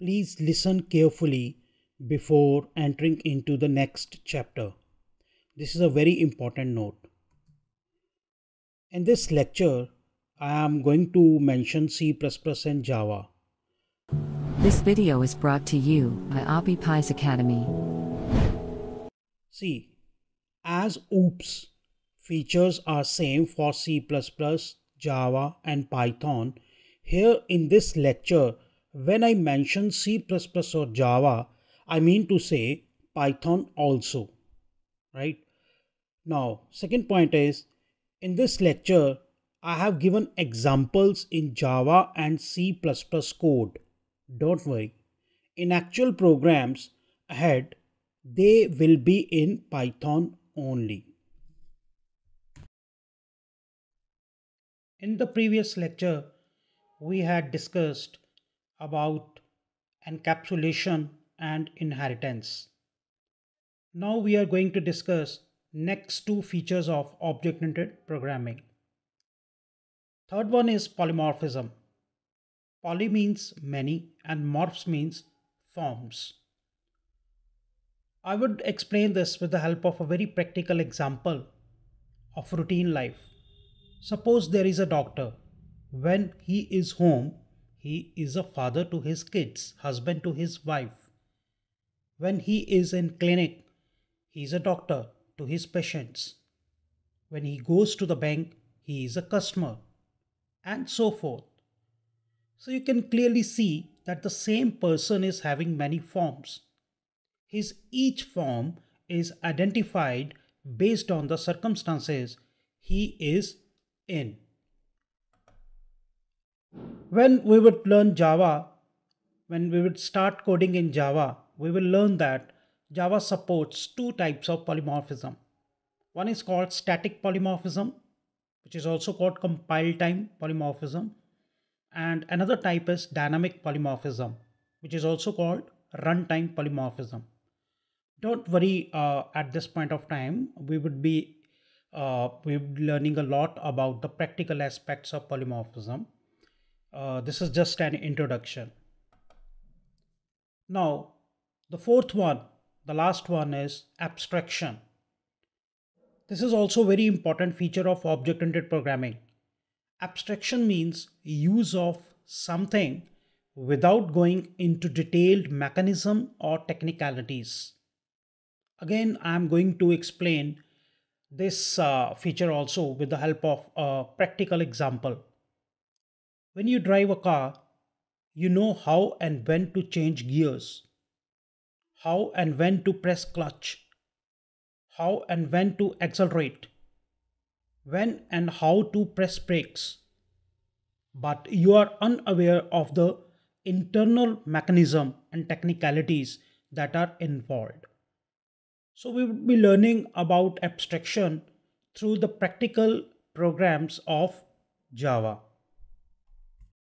Please listen carefully before entering into the next chapter. This is a very important note. In this lecture, I am going to mention C++ and Java. This video is brought to you by Abhi Pies Academy. See, as OOPS features are same for C++, Java and Python, here in this lecture when I mention C++ or Java, I mean to say Python also, right? Now, second point is in this lecture, I have given examples in Java and C++ code. Don't worry. In actual programs ahead, they will be in Python only. In the previous lecture, we had discussed about encapsulation and inheritance. Now we are going to discuss next two features of object-oriented programming. Third one is polymorphism. Poly means many and morphs means forms. I would explain this with the help of a very practical example of routine life. Suppose there is a doctor. When he is home, he is a father to his kids, husband to his wife. When he is in clinic, he is a doctor to his patients. When he goes to the bank, he is a customer, and so forth. So you can clearly see that the same person is having many forms. His each form is identified based on the circumstances he is in when we would learn Java, when we would start coding in Java, we will learn that Java supports two types of polymorphism. One is called static polymorphism, which is also called compile time polymorphism. And another type is dynamic polymorphism, which is also called runtime polymorphism. Don't worry uh, at this point of time, we would be uh, we would be learning a lot about the practical aspects of polymorphism. Uh, this is just an introduction. Now, the fourth one, the last one is abstraction. This is also very important feature of object-oriented programming. Abstraction means use of something without going into detailed mechanism or technicalities. Again, I am going to explain this uh, feature also with the help of a practical example. When you drive a car, you know how and when to change gears, how and when to press clutch, how and when to accelerate, when and how to press brakes. But you are unaware of the internal mechanism and technicalities that are involved. So, we will be learning about abstraction through the practical programs of Java.